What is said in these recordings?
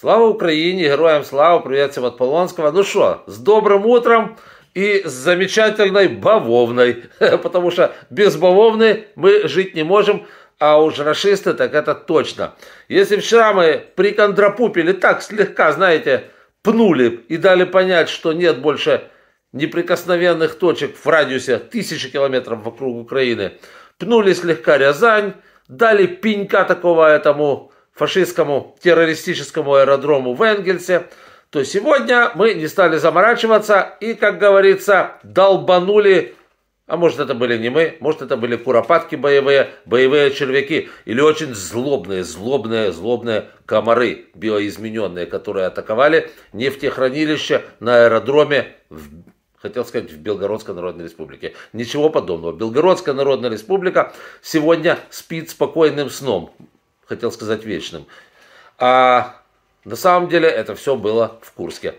Слава Украине, героям слава, приветствуем от Полонского. Ну что, с добрым утром и с замечательной бавовной, потому что без бавовны мы жить не можем, а уж расисты, так это точно. Если вчера мы при контрапупили так слегка, знаете, пнули и дали понять, что нет больше неприкосновенных точек в радиусе тысячи километров вокруг Украины, пнули слегка Рязань, дали пенька такого этому фашистскому террористическому аэродрому в Энгельсе, то сегодня мы не стали заморачиваться и, как говорится, долбанули а может это были не мы, может это были куропатки боевые, боевые червяки или очень злобные, злобные, злобные комары биоизмененные, которые атаковали нефтехранилище на аэродроме, в, хотел сказать, в Белгородской Народной Республике. Ничего подобного. Белгородская Народная Республика сегодня спит спокойным сном хотел сказать вечным. А на самом деле это все было в Курске.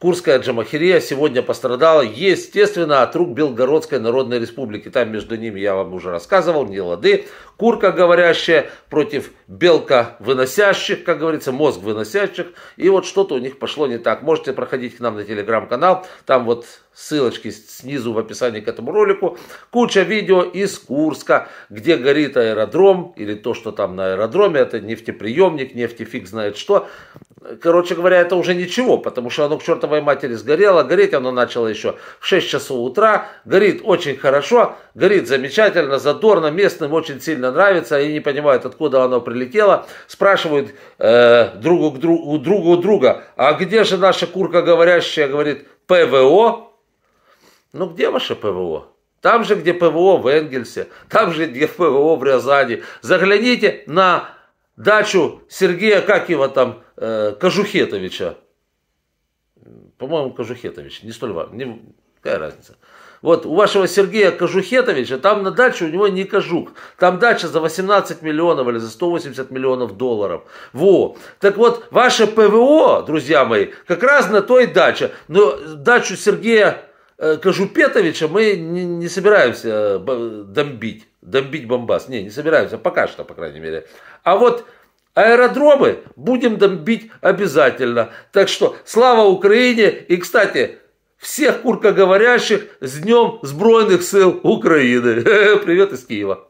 Курская джамахирия сегодня пострадала, естественно, от рук Белгородской Народной Республики. Там между ними, я вам уже рассказывал, не лады. Курка говорящая против белка выносящих, как говорится, мозг выносящих. И вот что-то у них пошло не так. Можете проходить к нам на телеграм-канал. Там вот ссылочки снизу в описании к этому ролику. Куча видео из Курска, где горит аэродром или то, что там на аэродроме. Это нефтеприемник, нефтефиг знает что. Короче говоря, это уже ничего, потому что оно к чертовой матери сгорело, гореть оно начало еще в 6 часов утра, горит очень хорошо, горит замечательно, задорно, местным очень сильно нравится, и не понимают, откуда оно прилетело, спрашивают э, другу, другу, другу друга, а где же наша курка говорящая, говорит, ПВО? Ну где ваше ПВО? Там же, где ПВО в Энгельсе, там же, где ПВО в Рязани. Загляните на дачу Сергея как его там, э, Кожухетовича. По-моему, Кожухетович, не столь важно. Не, какая разница? Вот у вашего Сергея Кожухетовича, там на даче у него не кожух. Там дача за 18 миллионов или за 180 миллионов долларов. Во. Так вот, ваше ПВО, друзья мои, как раз на той даче. Но дачу Сергея э, Кожупетовича мы не, не собираемся э, бомбить. Домбить бомбас. Не, не собираемся. Пока что, по крайней мере. А вот Аэродромы будем бомбить обязательно. Так что слава Украине! И, кстати, всех куркоговорящих с Днем Сбройных Сил Украины. Привет из Киева.